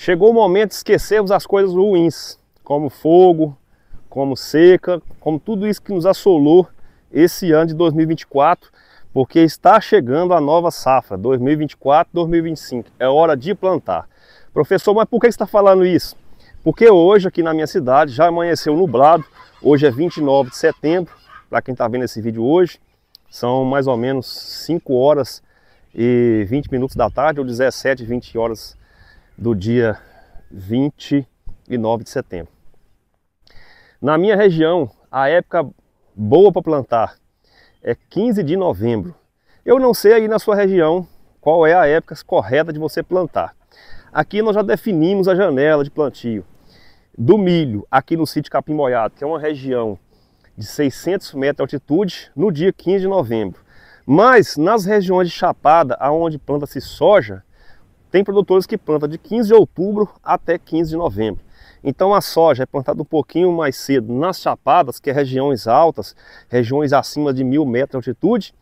Chegou o momento de esquecermos as coisas ruins, como fogo, como seca, como tudo isso que nos assolou esse ano de 2024, porque está chegando a nova safra, 2024-2025. É hora de plantar. Professor, mas por que você está falando isso? Porque hoje aqui na minha cidade já amanheceu nublado, hoje é 29 de setembro, para quem está vendo esse vídeo hoje, são mais ou menos 5 horas e 20 minutos da tarde, ou 17, 20 horas do dia 29 de setembro. Na minha região, a época boa para plantar é 15 de novembro. Eu não sei aí na sua região qual é a época correta de você plantar. Aqui nós já definimos a janela de plantio do milho aqui no sítio Capim Boiado, que é uma região de 600 metros de altitude, no dia 15 de novembro. Mas nas regiões de Chapada, aonde planta-se soja, tem produtores que plantam de 15 de outubro até 15 de novembro. Então a soja é plantada um pouquinho mais cedo nas chapadas, que é regiões altas, regiões acima de mil metros de altitude,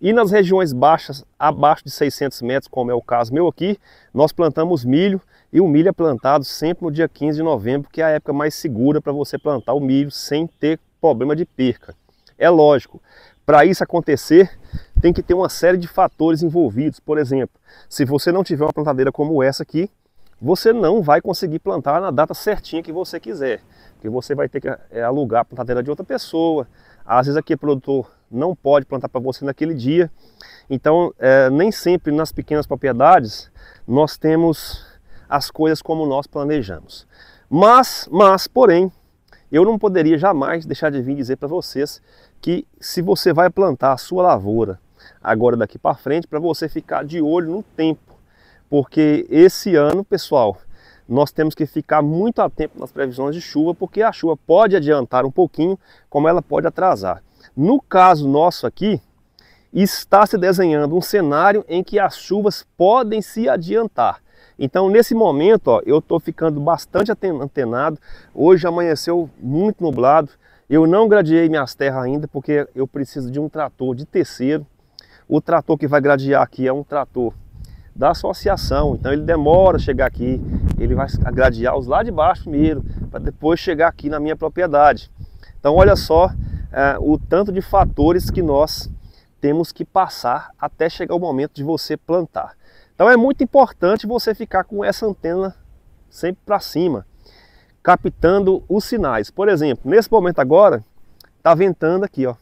e nas regiões baixas, abaixo de 600 metros, como é o caso meu aqui, nós plantamos milho e o milho é plantado sempre no dia 15 de novembro, que é a época mais segura para você plantar o milho sem ter problema de perca. É lógico, para isso acontecer, tem que ter uma série de fatores envolvidos. Por exemplo, se você não tiver uma plantadeira como essa aqui, você não vai conseguir plantar na data certinha que você quiser, porque você vai ter que eh, alugar a plantadeira de outra pessoa. Às vezes aqui o produtor não pode plantar para você naquele dia. Então, é, nem sempre nas pequenas propriedades nós temos as coisas como nós planejamos. Mas, mas, porém, eu não poderia jamais deixar de vir dizer para vocês que se você vai plantar a sua lavoura agora daqui para frente, para você ficar de olho no tempo, porque esse ano, pessoal, nós temos que ficar muito atento nas previsões de chuva, porque a chuva pode adiantar um pouquinho, como ela pode atrasar. No caso nosso aqui, está se desenhando um cenário em que as chuvas podem se adiantar. Então, nesse momento, ó, eu estou ficando bastante antenado. Hoje amanheceu muito nublado, eu não gradeei minhas terras ainda porque eu preciso de um trator de terceiro. O trator que vai gradear aqui é um trator da associação, então ele demora a chegar aqui, ele vai gradear os lá de baixo primeiro, para depois chegar aqui na minha propriedade. Então olha só é, o tanto de fatores que nós temos que passar até chegar o momento de você plantar. Então é muito importante você ficar com essa antena sempre para cima captando os sinais. Por exemplo, nesse momento agora, está ventando aqui, ó.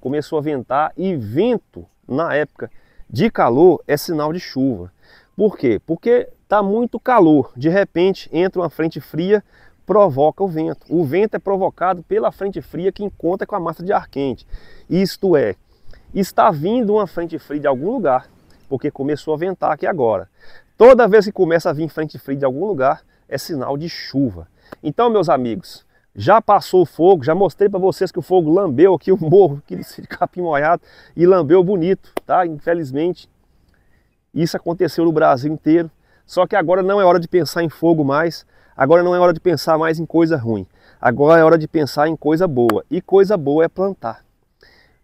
Começou a ventar e vento na época de calor é sinal de chuva. Por quê? Porque está muito calor. De repente entra uma frente fria, provoca o vento. O vento é provocado pela frente fria que encontra com a massa de ar quente. Isto é, está vindo uma frente fria de algum lugar, porque começou a ventar aqui agora. Toda vez que começa a vir frente fria de algum lugar, é sinal de chuva. Então, meus amigos, já passou o fogo, já mostrei para vocês que o fogo lambeu aqui o morro aqui de capim molhado e lambeu bonito, tá? Infelizmente, isso aconteceu no Brasil inteiro. Só que agora não é hora de pensar em fogo mais, agora não é hora de pensar mais em coisa ruim. Agora é hora de pensar em coisa boa, e coisa boa é plantar.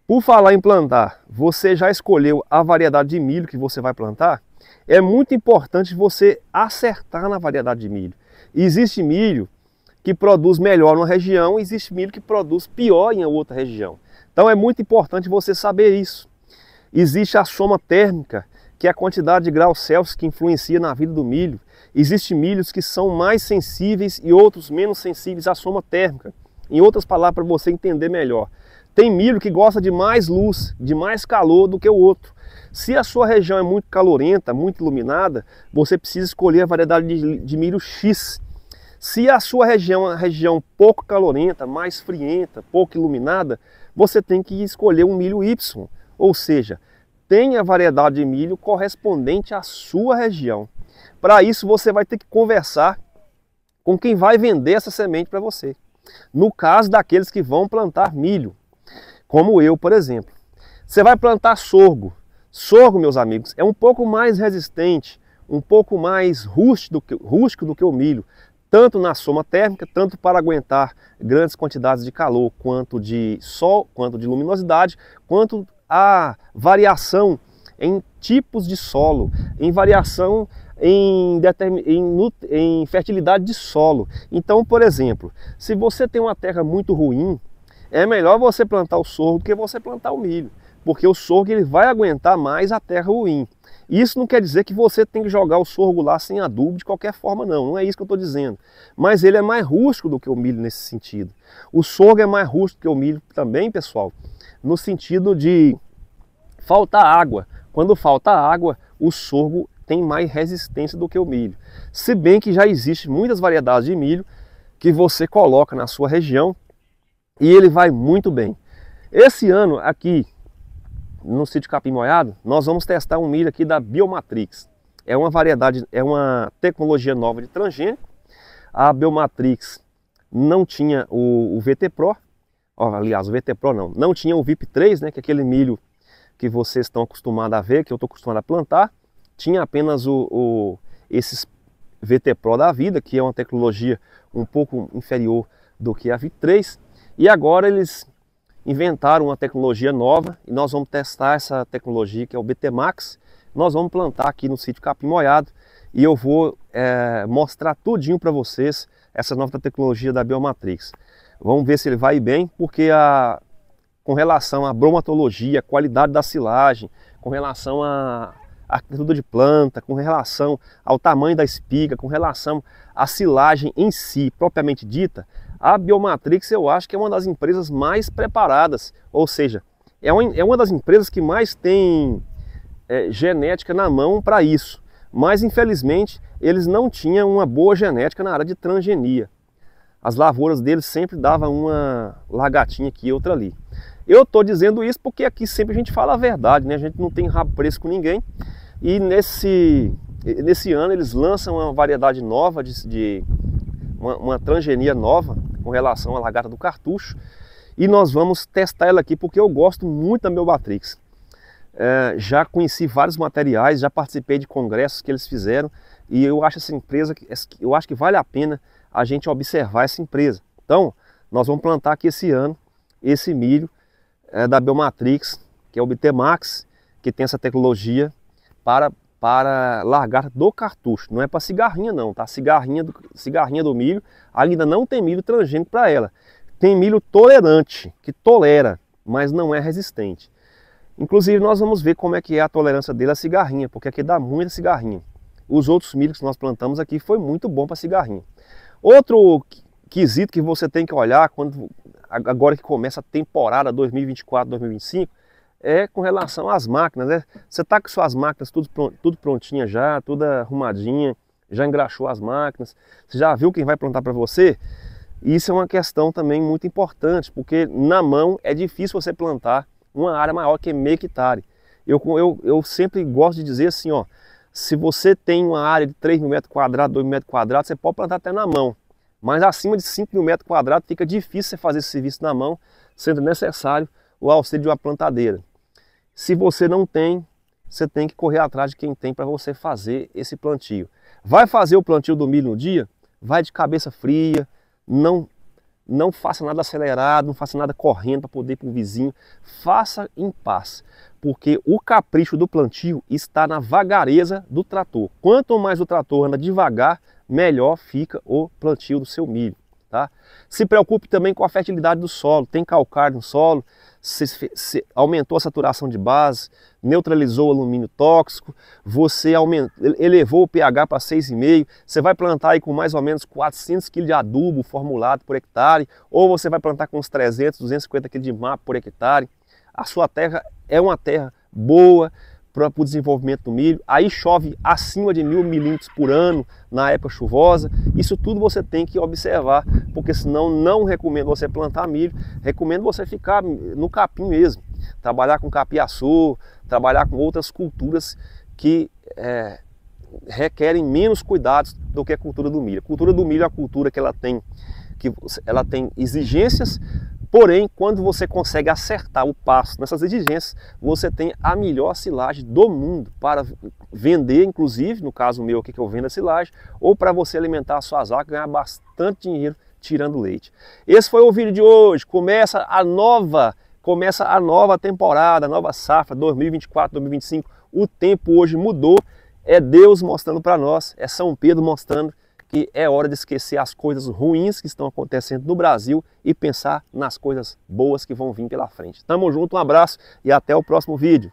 Por falar em plantar, você já escolheu a variedade de milho que você vai plantar? É muito importante você acertar na variedade de milho. Existe milho que produz melhor numa região, existe milho que produz pior em outra região. Então é muito importante você saber isso. Existe a soma térmica, que é a quantidade de graus Celsius que influencia na vida do milho. Existem milhos que são mais sensíveis e outros menos sensíveis à soma térmica. Em outras palavras, para você entender melhor. Tem milho que gosta de mais luz, de mais calor do que o outro. Se a sua região é muito calorenta, muito iluminada, você precisa escolher a variedade de, de milho X, se a sua região é uma região pouco calorenta, mais frienta, pouco iluminada, você tem que escolher um milho Y, ou seja, tenha a variedade de milho correspondente à sua região. Para isso, você vai ter que conversar com quem vai vender essa semente para você. No caso daqueles que vão plantar milho, como eu, por exemplo. Você vai plantar sorgo. Sorgo, meus amigos, é um pouco mais resistente, um pouco mais rústico do que, rústico do que o milho tanto na soma térmica, tanto para aguentar grandes quantidades de calor, quanto de sol, quanto de luminosidade, quanto a variação em tipos de solo, em variação em, em, em, fertilidade de solo. Então, por exemplo, se você tem uma terra muito ruim, é melhor você plantar o sorgo do que você plantar o milho, porque o sorgo ele vai aguentar mais a terra ruim. Isso não quer dizer que você tem que jogar o sorgo lá sem adubo de qualquer forma, não. Não é isso que eu estou dizendo. Mas ele é mais rústico do que o milho nesse sentido. O sorgo é mais rústico que o milho também, pessoal, no sentido de falta água. Quando falta água, o sorgo tem mais resistência do que o milho. Se bem que já existem muitas variedades de milho que você coloca na sua região e ele vai muito bem. Esse ano aqui no sítio Capim Moiado, nós vamos testar um milho aqui da Biomatrix. É uma variedade, é uma tecnologia nova de transgênico. A Biomatrix não tinha o, o VT Pro, ó, aliás, o VT Pro não, não tinha o VIP 3, né, que é aquele milho que vocês estão acostumados a ver, que eu estou acostumado a plantar. Tinha apenas o, o, esses VT Pro da vida, que é uma tecnologia um pouco inferior do que a VIP 3. E agora eles inventaram uma tecnologia nova e nós vamos testar essa tecnologia que é o BT Max. Nós vamos plantar aqui no sítio Capim Molhado e eu vou é, mostrar tudinho para vocês essa nova tecnologia da Biomatrix. Vamos ver se ele vai bem, porque a, com relação à bromatologia, qualidade da silagem, com relação à arquitetura de planta, com relação ao tamanho da espiga, com relação à silagem em si, propriamente dita, a Biomatrix eu acho que é uma das empresas mais preparadas, ou seja, é uma, é uma das empresas que mais tem é, genética na mão para isso. Mas infelizmente eles não tinham uma boa genética na área de transgenia. As lavouras deles sempre davam uma lagatinha aqui e outra ali. Eu estou dizendo isso porque aqui sempre a gente fala a verdade, né? A gente não tem rabo preso com ninguém. E nesse, nesse ano eles lançam uma variedade nova de, de uma, uma transgenia nova com relação à lagarta do cartucho. E nós vamos testar ela aqui porque eu gosto muito da Melbatrix. É, já conheci vários materiais, já participei de congressos que eles fizeram e eu acho essa empresa, eu acho que vale a pena a gente observar essa empresa. Então, nós vamos plantar aqui esse ano esse milho é, da Biomatrix, que é o BT Max, que tem essa tecnologia para para largar do cartucho. Não é para cigarrinha não, tá? Cigarrinha do, cigarrinha do milho ainda não tem milho transgênico para ela. Tem milho tolerante, que tolera, mas não é resistente. Inclusive nós vamos ver como é que é a tolerância dele à cigarrinha, porque aqui dá muita cigarrinha. Os outros milhos que nós plantamos aqui foi muito bom para cigarrinha. Outro quesito que você tem que olhar quando agora que começa a temporada 2024-2025 é com relação às máquinas, né? Você tá com suas máquinas tudo, tudo prontinha já, toda arrumadinha, já engraxou as máquinas, você já viu quem vai plantar para você? Isso é uma questão também muito importante, porque na mão é difícil você plantar uma área maior que meio hectare. Eu, eu, eu sempre gosto de dizer assim, ó, se você tem uma área de 3 mil metros quadrados, 2 mil metros quadrados, você pode plantar até na mão. Mas acima de 5 mil metros quadrados fica difícil você fazer esse serviço na mão, sendo necessário o auxílio de uma plantadeira. Se você não tem, você tem que correr atrás de quem tem para você fazer esse plantio. Vai fazer o plantio do milho no dia? Vai de cabeça fria, não não faça nada acelerado, não faça nada correndo para poder ir para o vizinho. Faça em paz, porque o capricho do plantio está na vagareza do trator. Quanto mais o trator anda devagar, melhor fica o plantio do seu milho. Tá? Se preocupe também com a fertilidade do solo. Tem calcário no solo, se, se aumentou a saturação de base, neutralizou o alumínio tóxico, você aumentou, elevou o pH para 6,5. Você vai plantar aí com mais ou menos 400 kg de adubo formulado por hectare, ou você vai plantar com uns 300, 250 kg de mapa por hectare. A sua terra é uma terra boa, para o desenvolvimento do milho. Aí chove acima de mil milímetros por ano na época chuvosa. Isso tudo você tem que observar, porque senão não recomendo você plantar milho, recomendo você ficar no capim mesmo, trabalhar com capiaçu, trabalhar com outras culturas que é, requerem menos cuidados do que a cultura do milho. A cultura do milho é a cultura que ela tem, que ela tem exigências Porém, quando você consegue acertar o passo nessas exigências, você tem a melhor silagem do mundo para vender, inclusive, no caso meu aqui que eu vendo a silagem, ou para você alimentar a sua vaca, ganhar bastante dinheiro tirando leite. Esse foi o vídeo de hoje. Começa a nova, começa a nova temporada, a nova safra 2024-2025. O tempo hoje mudou. É Deus mostrando para nós, é São Pedro mostrando que é hora de esquecer as coisas ruins que estão acontecendo no Brasil e pensar nas coisas boas que vão vir pela frente. Tamo junto, um abraço e até o próximo vídeo.